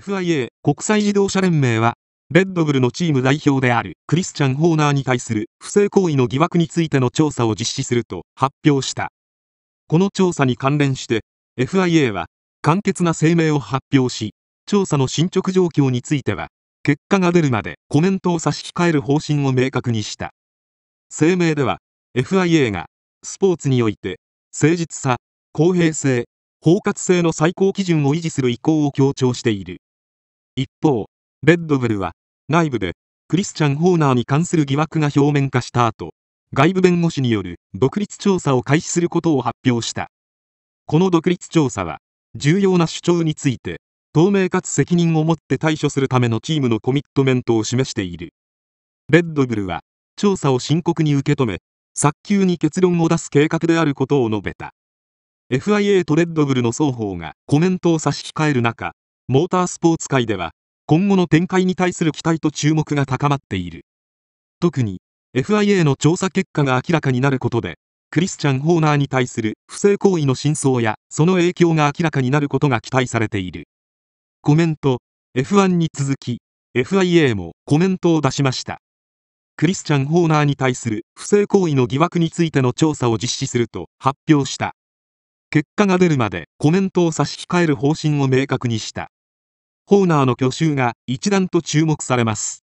FIA 国際自動車連盟はレッドブルのチーム代表であるクリスチャン・ホーナーに対する不正行為の疑惑についての調査を実施すると発表したこの調査に関連して FIA は簡潔な声明を発表し調査の進捗状況については結果が出るまでコメントを差し控える方針を明確にした声明では FIA がスポーツにおいて誠実さ公平性包括性の最高基準を維持する意向を強調している一方、レッドブルは、内部で、クリスチャン・ホーナーに関する疑惑が表面化した後、外部弁護士による独立調査を開始することを発表した。この独立調査は、重要な主張について、透明かつ責任を持って対処するためのチームのコミットメントを示している。レッドブルは、調査を深刻に受け止め、早急に結論を出す計画であることを述べた。FIA とレッドブルの双方がコメントを差し控える中、モータースポーツ界では今後の展開に対する期待と注目が高まっている特に FIA の調査結果が明らかになることでクリスチャン・ホーナーに対する不正行為の真相やその影響が明らかになることが期待されているコメント F1 に続き FIA もコメントを出しましたクリスチャン・ホーナーに対する不正行為の疑惑についての調査を実施すると発表した結果が出るまでコメントを差し控える方針を明確にしたホーナーの去就が一段と注目されます。